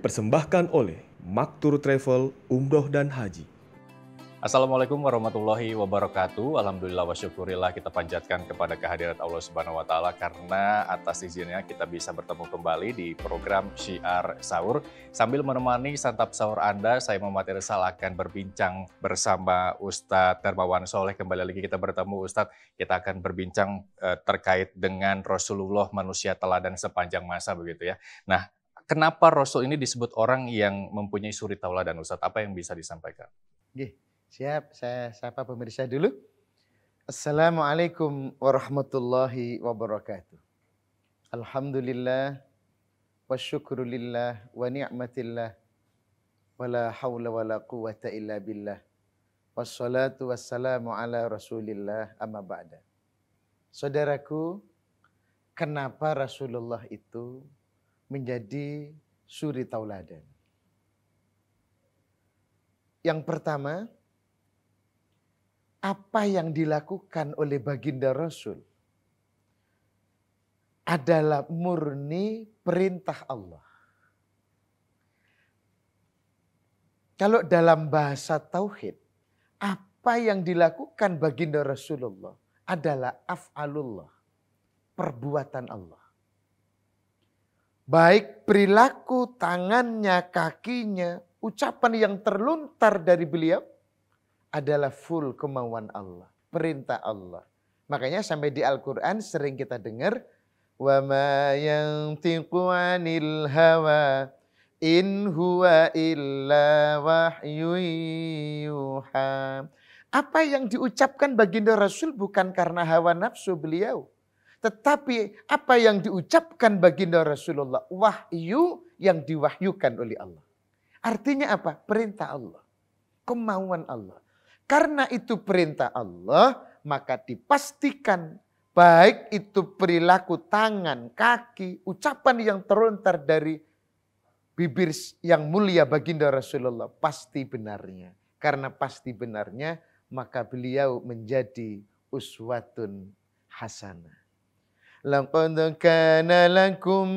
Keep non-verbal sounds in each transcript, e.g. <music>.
dipersembahkan oleh Maktur Travel, Umroh dan Haji. Assalamualaikum warahmatullahi wabarakatuh. Alhamdulillah wa syukurillah kita panjatkan kepada kehadirat Allah Subhanahu wa taala karena atas izinnya kita bisa bertemu kembali di program Syiar Sahur. Sambil menemani santap sahur Anda, saya Muhammad Irsal akan berbincang bersama Ustadz Darmawan Soleh. Kembali lagi kita bertemu Ustadz, kita akan berbincang eh, terkait dengan Rasulullah manusia teladan sepanjang masa begitu ya. Nah, kenapa Rasul ini disebut orang yang mempunyai suri taula dan Ustaz? Apa yang bisa disampaikan? Oke, siap. Saya sapa pemirsa dulu. Assalamualaikum warahmatullahi wabarakatuh. Alhamdulillah wa syukrulillah wa ni'matillah wa la hawla wa la quwata illa billah. Wassalatu wassalamu ala rasulillah amma ba'da. Saudaraku, kenapa Rasulullah itu menjadi suri tauladan. Yang pertama, apa yang dilakukan oleh baginda Rasul adalah murni perintah Allah. Kalau dalam bahasa tauhid, apa yang dilakukan baginda Rasulullah adalah af'alullah, perbuatan Allah. Baik perilaku tangannya, kakinya, ucapan yang terluntar dari beliau adalah full kemauan Allah, perintah Allah. Makanya sampai di Al-Quran sering kita dengar, وَمَا يَنْتِقُ عَنِ hawa إِنْ هُوَ إِلَّا Apa yang diucapkan baginda Rasul bukan karena hawa nafsu beliau tetapi apa yang diucapkan baginda Rasulullah wahyu yang diwahyukan oleh Allah. Artinya apa? Perintah Allah. Kemauan Allah. Karena itu perintah Allah, maka dipastikan baik itu perilaku tangan, kaki, ucapan yang terontar dari bibir yang mulia baginda Rasulullah pasti benarnya. Karena pasti benarnya, maka beliau menjadi uswatun hasanah. لقد كان لكم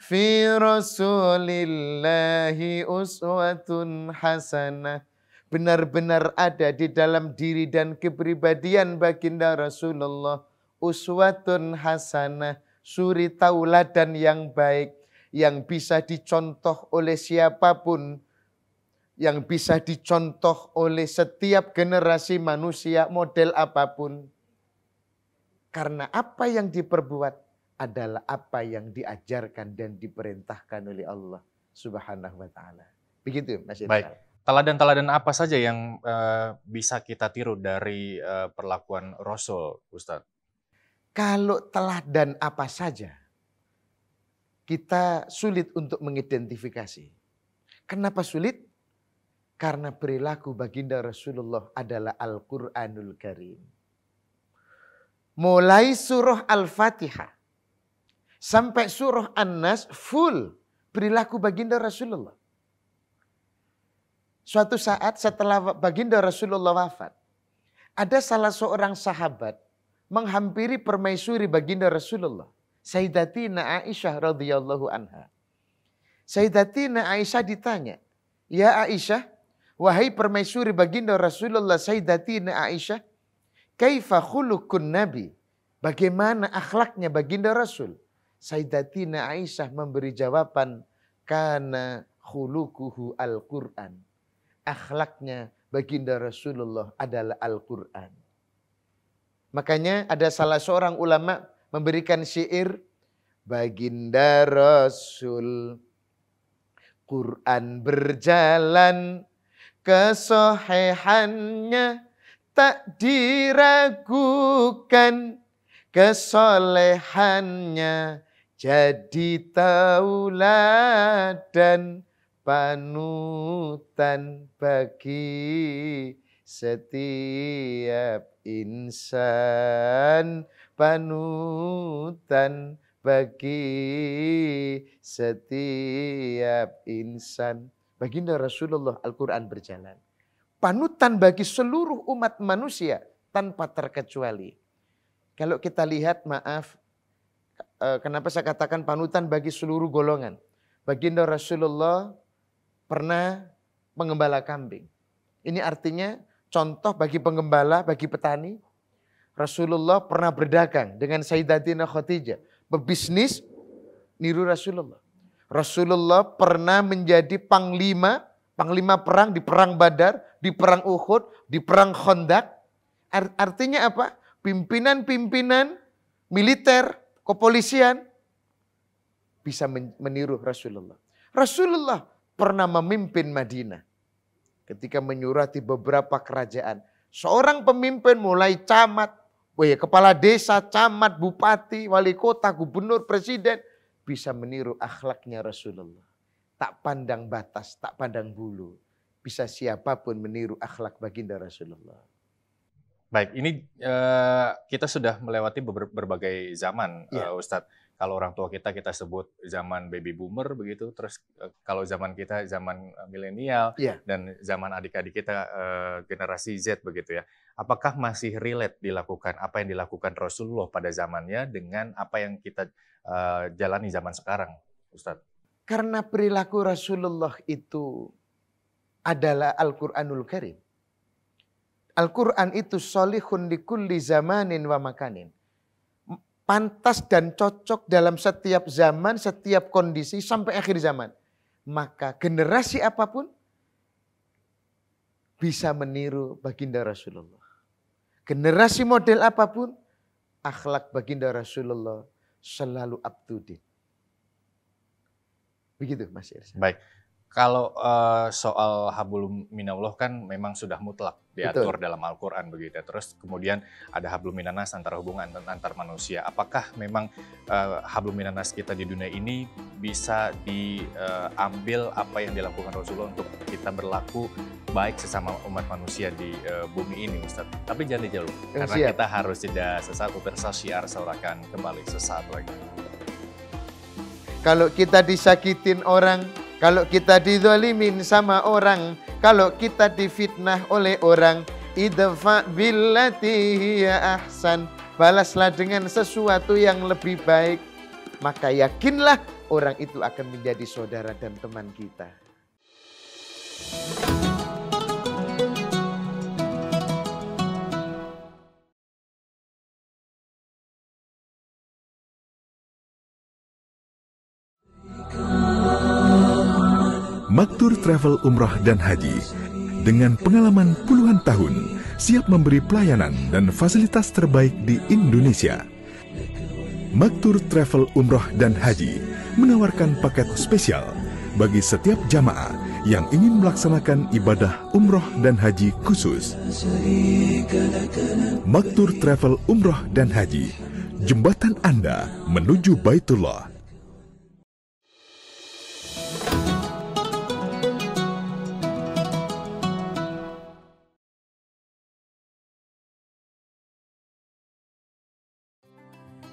في رسول الله uswatun hasanah benar-benar ada di dalam diri dan kepribadian baginda Rasulullah uswatun hasanah suri tauladan yang baik yang bisa dicontoh oleh siapapun yang bisa dicontoh oleh setiap generasi manusia model apapun karena apa yang diperbuat adalah apa yang diajarkan dan diperintahkan oleh Allah Subhanahu wa taala. Begitu Mas Baik. Teladan-teladan apa saja yang uh, bisa kita tiru dari uh, perlakuan Rasul, Ustaz? Kalau teladan apa saja, kita sulit untuk mengidentifikasi. Kenapa sulit? Karena perilaku baginda Rasulullah adalah Al-Quranul Karim mulai surah Al-Fatihah sampai surah An-Nas full perilaku baginda Rasulullah. Suatu saat setelah baginda Rasulullah wafat, ada salah seorang sahabat menghampiri permaisuri baginda Rasulullah. Sayyidatina Aisyah radhiyallahu anha. Sayyidatina Aisyah ditanya, "Ya Aisyah, wahai permaisuri baginda Rasulullah Sayyidatina Aisyah, Kaifa khulukun nabi? Bagaimana akhlaknya baginda Rasul? Sayyidatina Aisyah memberi jawaban, karena khulukuhu al-Quran. Akhlaknya baginda Rasulullah adalah Al-Quran. Makanya ada salah seorang ulama memberikan syair, Baginda Rasul, Quran berjalan, kesohehannya, tak diragukan kesolehannya jadi tauladan panutan bagi setiap insan panutan bagi setiap insan baginda Rasulullah Al-Qur'an berjalan panutan bagi seluruh umat manusia tanpa terkecuali. Kalau kita lihat maaf eh, kenapa saya katakan panutan bagi seluruh golongan. Baginda Rasulullah pernah mengembala kambing. Ini artinya contoh bagi pengembala, bagi petani. Rasulullah pernah berdagang dengan Sayyidatina Khadijah. Berbisnis niru Rasulullah. Rasulullah pernah menjadi panglima Panglima perang di perang Badar, di perang Uhud, di perang Khandaq. Artinya apa? Pimpinan-pimpinan militer, kepolisian bisa meniru Rasulullah. Rasulullah pernah memimpin Madinah ketika menyurati beberapa kerajaan. Seorang pemimpin mulai camat, oh ya, kepala desa, camat, bupati, wali kota, gubernur, presiden bisa meniru akhlaknya Rasulullah tak pandang batas, tak pandang bulu. Bisa siapapun meniru akhlak baginda Rasulullah. Baik, ini uh, kita sudah melewati berbagai zaman, ya. uh, Ustadz. Kalau orang tua kita kita sebut zaman baby boomer begitu, terus uh, kalau zaman kita zaman milenial ya. dan zaman adik-adik kita uh, generasi Z begitu ya. Apakah masih relate dilakukan apa yang dilakukan Rasulullah pada zamannya dengan apa yang kita uh, jalani zaman sekarang, Ustadz? Karena perilaku Rasulullah itu adalah Al-Quranul Karim. Al-Quran itu solihun di kulli zamanin wa makanin. Pantas dan cocok dalam setiap zaman, setiap kondisi sampai akhir zaman. Maka generasi apapun bisa meniru baginda Rasulullah. Generasi model apapun, akhlak baginda Rasulullah selalu up to date. Begitu Mas Irsa. Baik. Kalau uh, soal hablum minallah kan memang sudah mutlak diatur Betul. dalam Al-Qur'an begitu. Ya. Terus kemudian ada hablum minanas antara hubungan antar manusia. Apakah memang uh, eh, hablum minanas kita di dunia ini bisa diambil eh, uh, apa yang dilakukan Rasulullah untuk kita berlaku baik sesama umat manusia di uh, bumi ini Ustaz. Tapi jangan dijauh karena kita harus tidak sesat, pemirsa syiar saurakan kembali sesaat lagi. Kalau kita disakitin orang, kalau kita didolimin sama orang, kalau kita difitnah oleh orang, idfa billati hiya ahsan. Balaslah dengan sesuatu yang lebih baik. Maka yakinlah orang itu akan menjadi saudara dan teman kita. Maktur Travel Umrah dan Haji dengan pengalaman puluhan tahun siap memberi pelayanan dan fasilitas terbaik di Indonesia. Maktur Travel Umroh dan Haji menawarkan paket spesial bagi setiap jamaah yang ingin melaksanakan ibadah umroh dan haji khusus. Maktur Travel Umroh dan Haji, jembatan Anda menuju Baitullah.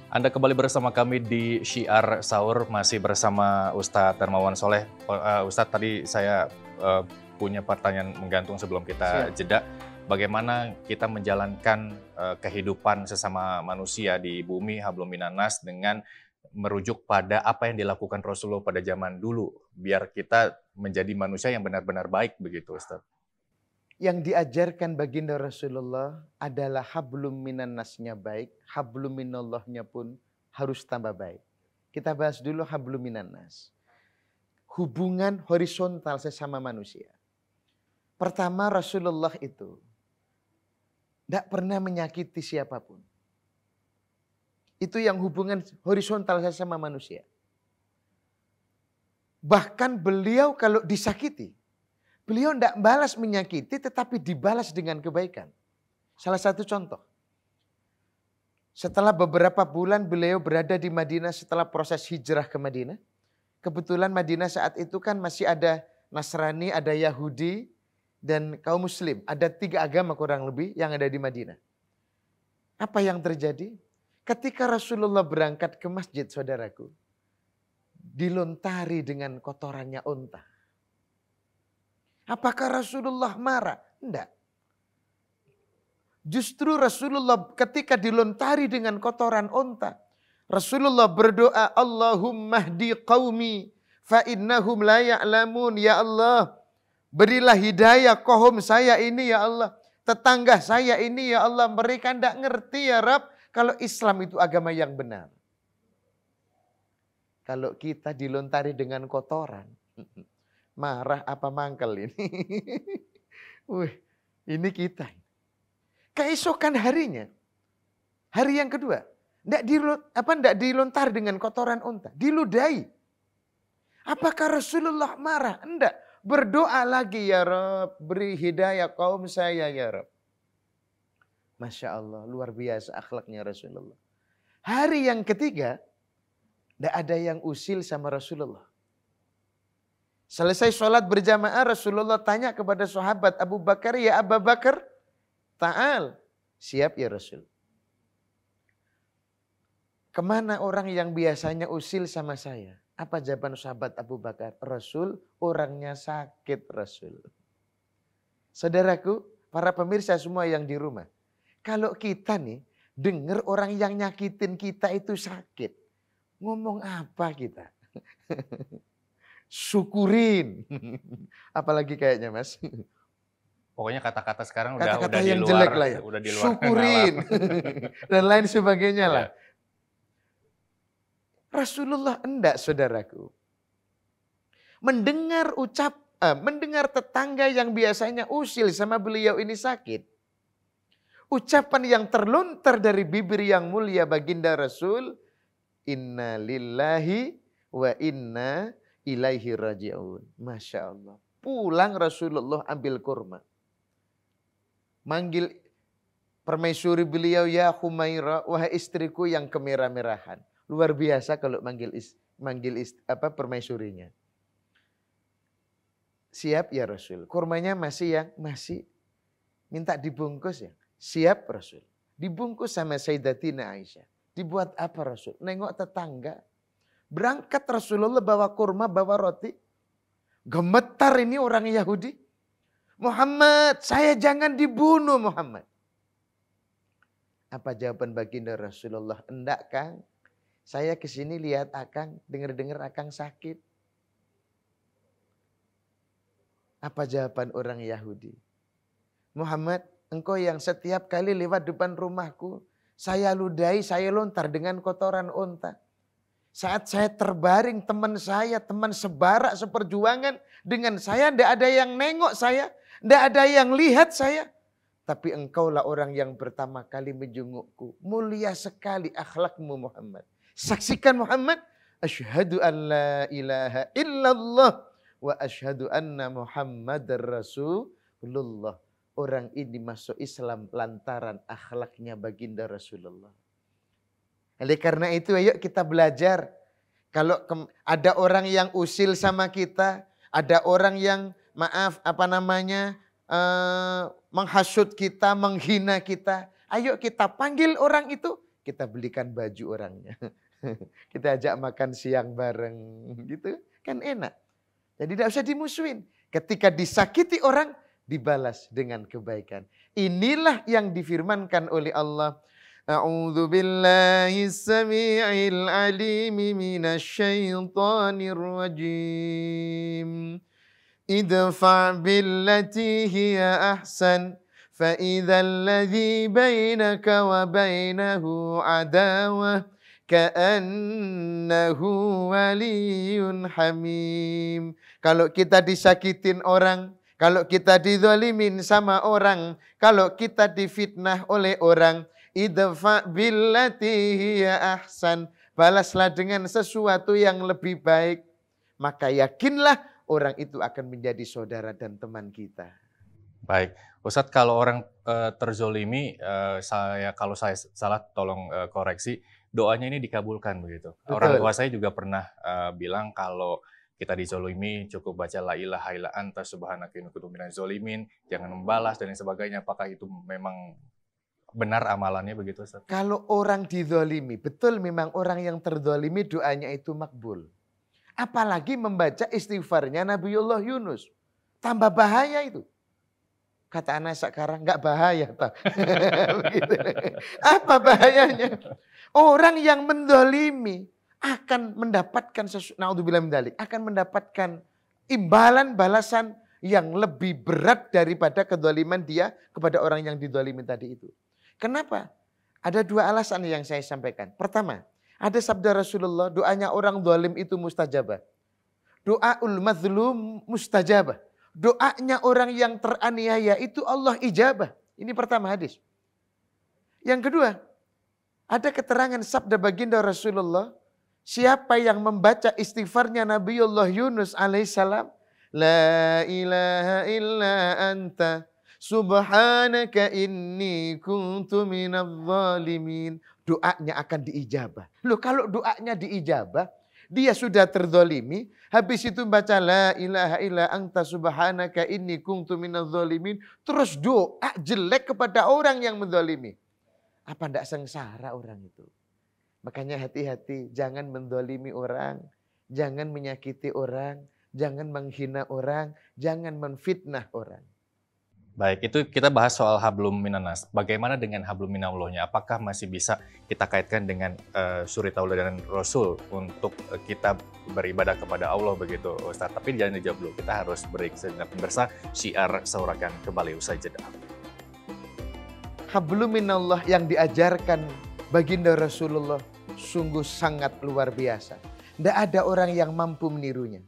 Anda kembali bersama kami di Syiar Saur, masih bersama Ustadz Darmawan Soleh. Uh, Ustadz, tadi saya uh, punya pertanyaan menggantung sebelum kita Siap. jeda. Bagaimana kita menjalankan uh, kehidupan sesama manusia di bumi Habluminanas nas dengan merujuk pada apa yang dilakukan Rasulullah pada zaman dulu, biar kita menjadi manusia yang benar-benar baik begitu, Ustadz yang diajarkan baginda Rasulullah adalah hablum minan nasnya baik, hablum minallahnya pun harus tambah baik. Kita bahas dulu hablum minan nas. Hubungan horizontal sesama manusia. Pertama Rasulullah itu tidak pernah menyakiti siapapun. Itu yang hubungan horizontal sesama manusia. Bahkan beliau kalau disakiti, Beliau tidak balas menyakiti tetapi dibalas dengan kebaikan. Salah satu contoh. Setelah beberapa bulan beliau berada di Madinah setelah proses hijrah ke Madinah. Kebetulan Madinah saat itu kan masih ada Nasrani, ada Yahudi, dan kaum muslim. Ada tiga agama kurang lebih yang ada di Madinah. Apa yang terjadi? Ketika Rasulullah berangkat ke masjid saudaraku. Dilontari dengan kotorannya unta. Apakah Rasulullah marah? Tidak. Justru Rasulullah ketika dilontari dengan kotoran onta. Rasulullah berdoa, Allahumma hdi qawmi fa'innahum la ya'lamun. Ya Allah, berilah hidayah kohom saya ini ya Allah. Tetangga saya ini ya Allah. Mereka tidak ngerti ya Rab. Kalau Islam itu agama yang benar. Kalau kita dilontari dengan kotoran marah apa mangkel ini. <laughs> Wih, ini kita. Keesokan harinya, hari yang kedua, ndak di apa ndak dilontar dengan kotoran unta, diludahi. Apakah Rasulullah marah? Enggak. Berdoa lagi ya Rob, beri hidayah kaum saya ya Rob. Masya Allah, luar biasa akhlaknya Rasulullah. Hari yang ketiga, tidak ada yang usil sama Rasulullah. Selesai sholat berjamaah Rasulullah tanya kepada sahabat Abu Bakar, ya Abu Bakar, ta'al. Siap ya Rasul. Kemana orang yang biasanya usil sama saya? Apa jawaban sahabat Abu Bakar? Rasul, orangnya sakit Rasul. Saudaraku, para pemirsa semua yang di rumah. Kalau kita nih dengar orang yang nyakitin kita itu sakit. Ngomong apa kita? <laughs> syukurin. <laughs> Apalagi kayaknya Mas. Pokoknya kata-kata sekarang udah kata -kata udah yang di luar, jelek lah ya. udah di luar syukurin <laughs> <laughs> dan lain sebagainya lah. Iya. Rasulullah enggak saudaraku. Mendengar ucap eh, mendengar tetangga yang biasanya usil sama beliau ini sakit. Ucapan yang terlontar dari bibir yang mulia baginda Rasul, inna lillahi wa inna ilaihi raji'un. Masya Allah. Pulang Rasulullah ambil kurma. Manggil permaisuri beliau, ya Humaira, wahai istriku yang kemerah-merahan. Luar biasa kalau manggil is, manggil is, apa permaisurinya. Siap ya Rasul. Kurmanya masih yang masih minta dibungkus ya. Siap Rasul. Dibungkus sama Sayyidatina Aisyah. Dibuat apa Rasul? Nengok tetangga Berangkat Rasulullah bawa kurma, bawa roti. Gemetar ini orang Yahudi. Muhammad, saya jangan dibunuh Muhammad. Apa jawaban baginda Rasulullah? Enggak Kang, saya sini lihat Akang, dengar-dengar Akang sakit. Apa jawaban orang Yahudi? Muhammad, engkau yang setiap kali lewat depan rumahku, saya ludai, saya lontar dengan kotoran unta. Saat saya terbaring teman saya, teman sebarak seperjuangan dengan saya, tidak ada yang nengok saya, tidak ada yang lihat saya. Tapi engkaulah orang yang pertama kali menjengukku. Mulia sekali akhlakmu Muhammad. Saksikan Muhammad. Ashadu an la ilaha illallah. Wa ashadu anna Muhammad Rasulullah. Orang ini masuk Islam lantaran akhlaknya baginda Rasulullah. Oleh karena itu ayo kita belajar. Kalau ada orang yang usil sama kita, ada orang yang maaf apa namanya eh, menghasut kita, menghina kita, ayo kita panggil orang itu, kita belikan baju orangnya. <laughs> kita ajak makan siang bareng gitu, kan enak. Jadi tidak usah dimusuhin. Ketika disakiti orang, dibalas dengan kebaikan. Inilah yang difirmankan oleh Allah أعوذ بالله السميع العليم من الشيطان الرجيم ادفع بالتي هي أحسن فإذا الذي بينك وبينه عداوة كأنه ولي حميم Kalau kita disakitin orang, kalau kita dizalimin sama orang, kalau kita difitnah oleh orang, idfa billati hiya ahsan. Balaslah dengan sesuatu yang lebih baik. Maka yakinlah orang itu akan menjadi saudara dan teman kita. Baik, Ustadz kalau orang uh, terzolimi, uh, saya kalau saya salah tolong uh, koreksi, doanya ini dikabulkan begitu. Betul. Orang tua saya juga pernah uh, bilang kalau kita dizolimi cukup baca la ilaha illa anta subhanaka inni kuntu minaz zolimin, jangan membalas dan lain sebagainya. Apakah itu memang benar amalannya begitu Ustaz? Kalau orang didolimi, betul memang orang yang terdolimi doanya itu makbul. Apalagi membaca istighfarnya Nabiullah Yunus. Tambah bahaya itu. Kata anak sekarang nggak bahaya. <laughs> Begitu. Apa bahayanya? Orang yang mendolimi akan mendapatkan sesuatu, akan mendapatkan imbalan balasan yang lebih berat daripada kedoliman dia kepada orang yang didolimi tadi itu. Kenapa? Ada dua alasan yang saya sampaikan. Pertama, ada sabda Rasulullah, doanya orang zalim itu mustajabah. Doa ul mazlum mustajabah. Doanya orang yang teraniaya itu Allah ijabah. Ini pertama hadis. Yang kedua, ada keterangan sabda baginda Rasulullah, siapa yang membaca istighfarnya Nabiullah Yunus alaihissalam, La ilaha illa anta Subhanaka inni kuntu zalimin. Doanya akan diijabah. Loh kalau doanya diijabah, dia sudah terdolimi. Habis itu baca la ilaha illa anta subhanaka inni kuntu zalimin. Terus doa jelek kepada orang yang mendolimi. Apa ndak sengsara orang itu? Makanya hati-hati, jangan mendolimi orang, jangan menyakiti orang, jangan menghina orang, jangan menfitnah orang. Baik, itu kita bahas soal hablum minanas. Bagaimana dengan hablum minallahnya? Apakah masih bisa kita kaitkan dengan uh, suri taulah dan rasul untuk uh, kita beribadah kepada Allah begitu, Ustaz? Tapi jangan dijawab dulu. Kita harus break sejenak pemirsa. Syiar saurakan kembali usai jeda. Hablum minallah yang diajarkan baginda Rasulullah sungguh sangat luar biasa. Tidak ada orang yang mampu menirunya.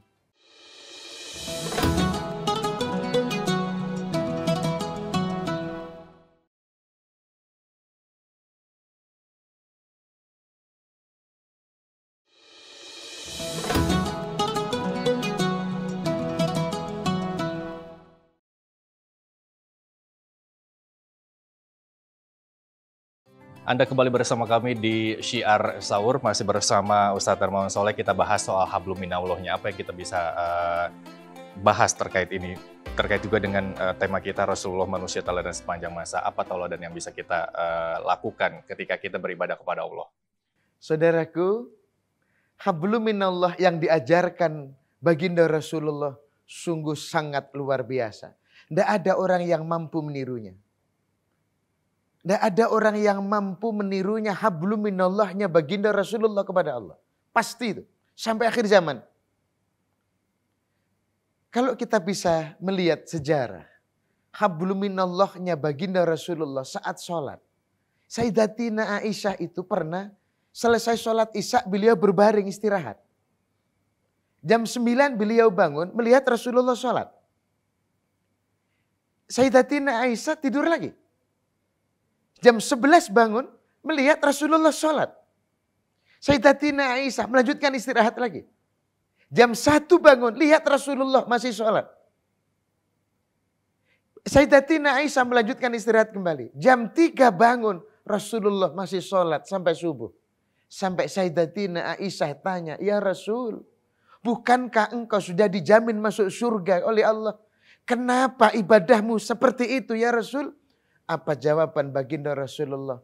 Anda kembali bersama kami di Syiar Sahur, masih bersama Ustaz Hermawan Soleh. Kita bahas soal hablum minallahnya, apa yang kita bisa uh, bahas terkait ini. Terkait juga dengan uh, tema kita Rasulullah manusia dan sepanjang masa. Apa teladan yang bisa kita uh, lakukan ketika kita beribadah kepada Allah? Saudaraku, hablum minallah yang diajarkan baginda Rasulullah sungguh sangat luar biasa. Tidak ada orang yang mampu menirunya. Tidak nah, ada orang yang mampu menirunya hablum minallahnya baginda Rasulullah kepada Allah. Pasti itu. Sampai akhir zaman. Kalau kita bisa melihat sejarah. Hablum minallahnya baginda Rasulullah saat sholat. Sayyidatina Aisyah itu pernah selesai sholat isya beliau berbaring istirahat. Jam 9 beliau bangun melihat Rasulullah sholat. Sayyidatina Aisyah tidur lagi. Jam 11 bangun, melihat Rasulullah sholat. Sayyidatina Aisyah melanjutkan istirahat lagi. Jam 1 bangun, lihat Rasulullah masih sholat. Sayyidatina Aisyah melanjutkan istirahat kembali. Jam 3 bangun, Rasulullah masih sholat sampai subuh. Sampai Sayyidatina Aisyah tanya, Ya Rasul, bukankah engkau sudah dijamin masuk surga oleh Allah? Kenapa ibadahmu seperti itu ya Rasul? Apa jawaban baginda Rasulullah?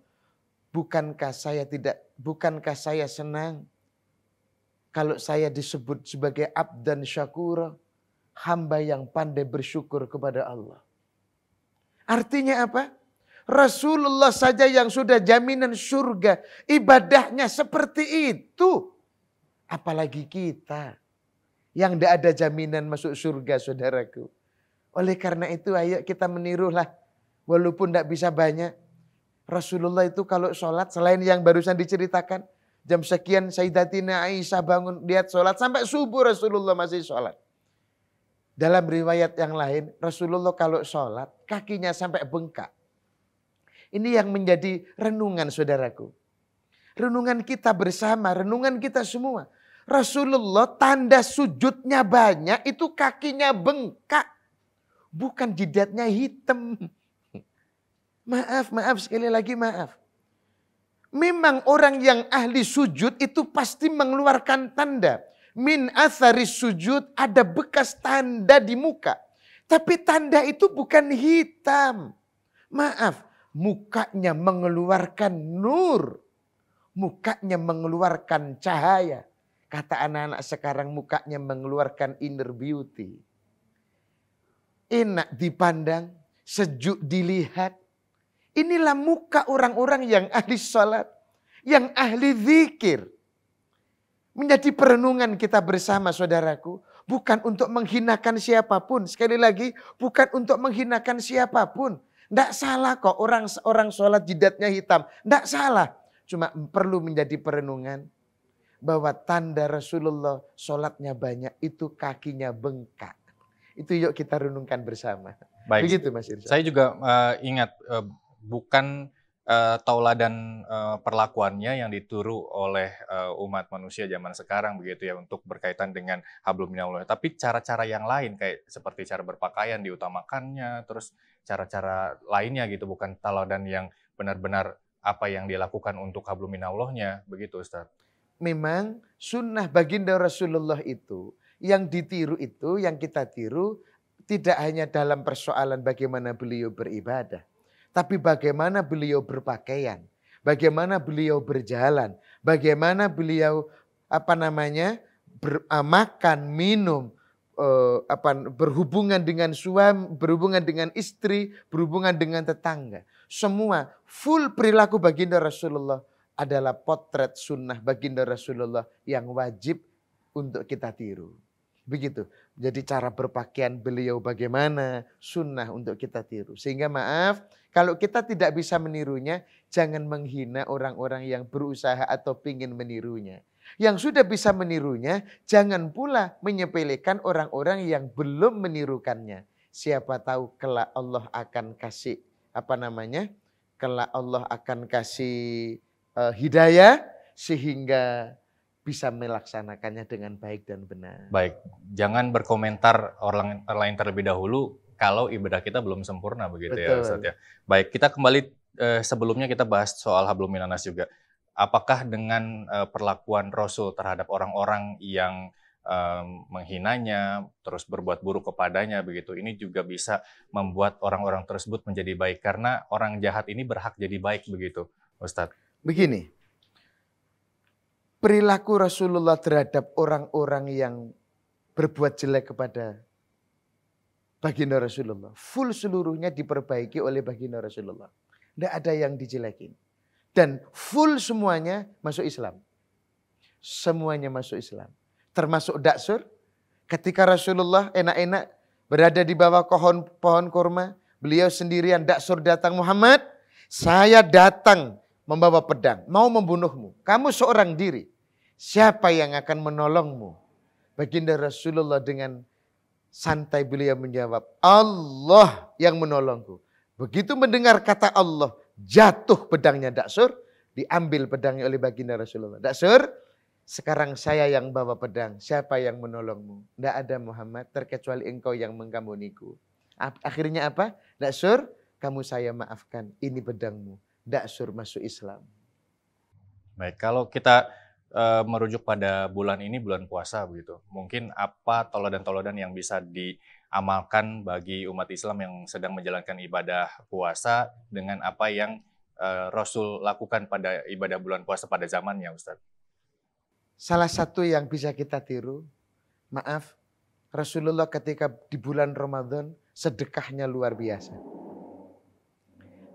Bukankah saya tidak, bukankah saya senang kalau saya disebut sebagai abdan syakura, hamba yang pandai bersyukur kepada Allah. Artinya apa? Rasulullah saja yang sudah jaminan surga, ibadahnya seperti itu. Apalagi kita yang tidak ada jaminan masuk surga saudaraku. Oleh karena itu ayo kita menirulah Walaupun tidak bisa banyak. Rasulullah itu kalau sholat selain yang barusan diceritakan. Jam sekian Sayyidatina Aisyah bangun lihat sholat. Sampai subuh Rasulullah masih sholat. Dalam riwayat yang lain Rasulullah kalau sholat kakinya sampai bengkak. Ini yang menjadi renungan saudaraku. Renungan kita bersama, renungan kita semua. Rasulullah tanda sujudnya banyak itu kakinya bengkak. Bukan jidatnya hitam. Maaf, maaf, sekali lagi maaf. Memang orang yang ahli sujud itu pasti mengeluarkan tanda. Min athari sujud ada bekas tanda di muka. Tapi tanda itu bukan hitam. Maaf, mukanya mengeluarkan nur. Mukanya mengeluarkan cahaya. Kata anak-anak sekarang mukanya mengeluarkan inner beauty. Enak dipandang, sejuk dilihat, Inilah muka orang-orang yang ahli sholat, yang ahli zikir. Menjadi perenungan kita bersama saudaraku. Bukan untuk menghinakan siapapun. Sekali lagi, bukan untuk menghinakan siapapun. Tidak salah kok orang orang sholat jidatnya hitam. Tidak salah. Cuma perlu menjadi perenungan bahwa tanda Rasulullah sholatnya banyak itu kakinya bengkak. Itu yuk kita renungkan bersama. Baik. Begitu Mas Irsa. Saya juga uh, ingat uh, bukan uh, eh, tauladan uh, eh, perlakuannya yang dituru oleh uh, umat manusia zaman sekarang begitu ya untuk berkaitan dengan hablum minallah tapi cara-cara yang lain kayak seperti cara berpakaian diutamakannya terus cara-cara lainnya gitu bukan dan yang benar-benar apa yang dilakukan untuk hablum minallahnya begitu Ustaz memang sunnah baginda Rasulullah itu yang ditiru itu yang kita tiru tidak hanya dalam persoalan bagaimana beliau beribadah tapi bagaimana beliau berpakaian, bagaimana beliau berjalan, bagaimana beliau apa namanya ber, uh, makan, minum, uh, apa berhubungan dengan suami, berhubungan dengan istri, berhubungan dengan tetangga. Semua full perilaku baginda Rasulullah adalah potret sunnah baginda Rasulullah yang wajib untuk kita tiru. Begitu. Jadi cara berpakaian beliau bagaimana, sunnah untuk kita tiru. Sehingga maaf, kalau kita tidak bisa menirunya, jangan menghina orang-orang yang berusaha atau ingin menirunya. Yang sudah bisa menirunya, jangan pula menyepelekan orang-orang yang belum menirukannya. Siapa tahu kelak Allah akan kasih apa namanya? Kelak Allah akan kasih uh, hidayah sehingga bisa melaksanakannya dengan baik dan benar. Baik, jangan berkomentar orang lain terlebih dahulu kalau ibadah kita belum sempurna begitu ya, Betul. ya Ustaz ya. Baik, kita kembali eh, sebelumnya kita bahas soal hablum minanas juga. Apakah dengan eh, perlakuan Rasul terhadap orang-orang yang eh, menghinanya, terus berbuat buruk kepadanya begitu, ini juga bisa membuat orang-orang tersebut menjadi baik karena orang jahat ini berhak jadi baik begitu, Ustadz. Begini, perilaku Rasulullah terhadap orang-orang yang berbuat jelek kepada baginda Rasulullah. Full seluruhnya diperbaiki oleh baginda Rasulullah. Tidak ada yang dijelekin. Dan full semuanya masuk Islam. Semuanya masuk Islam. Termasuk daksur. Ketika Rasulullah enak-enak berada di bawah pohon, pohon kurma. Beliau sendirian daksur datang Muhammad. Saya datang membawa pedang, mau membunuhmu. Kamu seorang diri. Siapa yang akan menolongmu? Baginda Rasulullah dengan santai beliau menjawab, Allah yang menolongku. Begitu mendengar kata Allah, jatuh pedangnya Daksur, diambil pedangnya oleh baginda Rasulullah. Daksur, sekarang saya yang bawa pedang, siapa yang menolongmu? Tidak ada Muhammad, terkecuali engkau yang mengkamuniku. Akhirnya apa? Daksur, kamu saya maafkan, ini pedangmu. Daksur masuk Islam. Baik, kalau kita e, merujuk pada bulan ini bulan puasa begitu, mungkin apa toladan-toladan yang bisa diamalkan bagi umat Islam yang sedang menjalankan ibadah puasa dengan apa yang e, Rasul lakukan pada ibadah bulan puasa pada zamannya, Ustaz? Salah satu yang bisa kita tiru, maaf, Rasulullah ketika di bulan Ramadan sedekahnya luar biasa.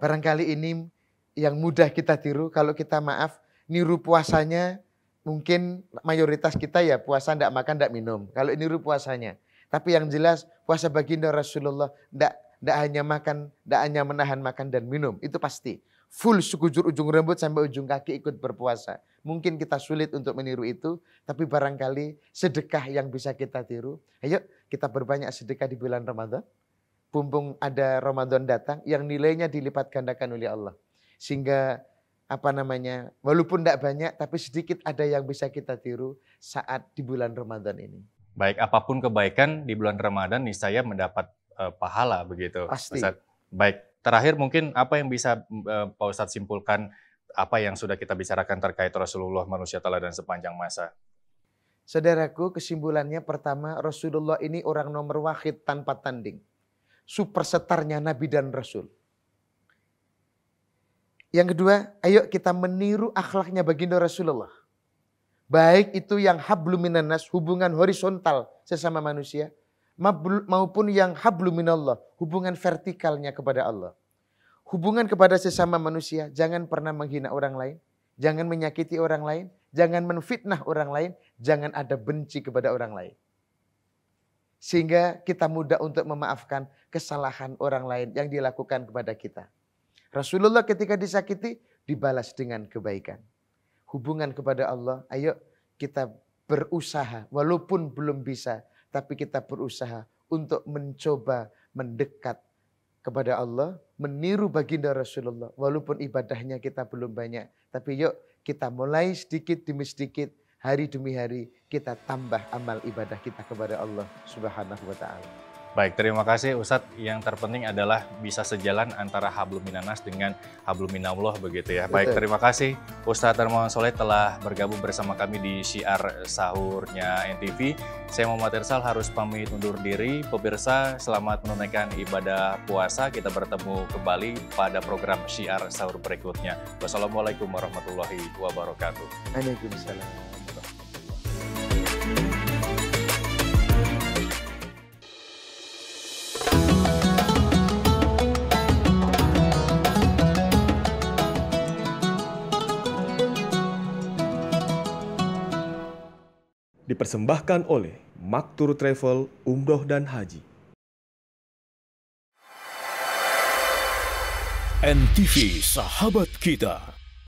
Barangkali ini yang mudah kita tiru kalau kita maaf niru puasanya mungkin mayoritas kita ya puasa ndak makan ndak minum kalau niru puasanya tapi yang jelas puasa baginda Rasulullah ndak ndak hanya makan ndak hanya menahan makan dan minum itu pasti full sekujur ujung rambut sampai ujung kaki ikut berpuasa mungkin kita sulit untuk meniru itu tapi barangkali sedekah yang bisa kita tiru ayo kita berbanyak sedekah di bulan Ramadan Bumbung ada Ramadan datang yang nilainya dilipat gandakan oleh Allah sehingga apa namanya, walaupun tidak banyak tapi sedikit ada yang bisa kita tiru saat di bulan Ramadan ini. Baik apapun kebaikan di bulan Ramadan niscaya mendapat uh, pahala begitu. Pasti. Ustaz. Baik, terakhir mungkin apa yang bisa uh, Pak Ustadz simpulkan apa yang sudah kita bicarakan terkait Rasulullah manusia teladan sepanjang masa? Saudaraku, kesimpulannya pertama Rasulullah ini orang nomor wahid tanpa tanding. Superstarnya Nabi dan Rasul. Yang kedua, ayo kita meniru akhlaknya baginda Rasulullah. Baik itu yang hablu minanas, hubungan horizontal sesama manusia. Maupun yang hablu minallah, hubungan vertikalnya kepada Allah. Hubungan kepada sesama manusia, jangan pernah menghina orang lain. Jangan menyakiti orang lain. Jangan menfitnah orang lain. Jangan ada benci kepada orang lain. Sehingga kita mudah untuk memaafkan kesalahan orang lain yang dilakukan kepada kita. Rasulullah ketika disakiti dibalas dengan kebaikan. Hubungan kepada Allah, ayo kita berusaha walaupun belum bisa tapi kita berusaha untuk mencoba mendekat kepada Allah, meniru baginda Rasulullah walaupun ibadahnya kita belum banyak, tapi yuk kita mulai sedikit demi sedikit hari demi hari kita tambah amal ibadah kita kepada Allah Subhanahu wa taala. Baik, terima kasih Ustadz. Yang terpenting adalah bisa sejalan antara hablum minanas dengan hablum minallah begitu ya. Baik, terima kasih Ustadz Darmawan Soleh telah bergabung bersama kami di syiar sahurnya NTV. Saya Muhammad Irsal harus pamit undur diri. Pemirsa, selamat menunaikan ibadah puasa. Kita bertemu kembali pada program syiar sahur berikutnya. Wassalamualaikum warahmatullahi wabarakatuh. Waalaikumsalam. dipersembahkan oleh Maktur Travel Umroh dan Haji. NTV sahabat kita.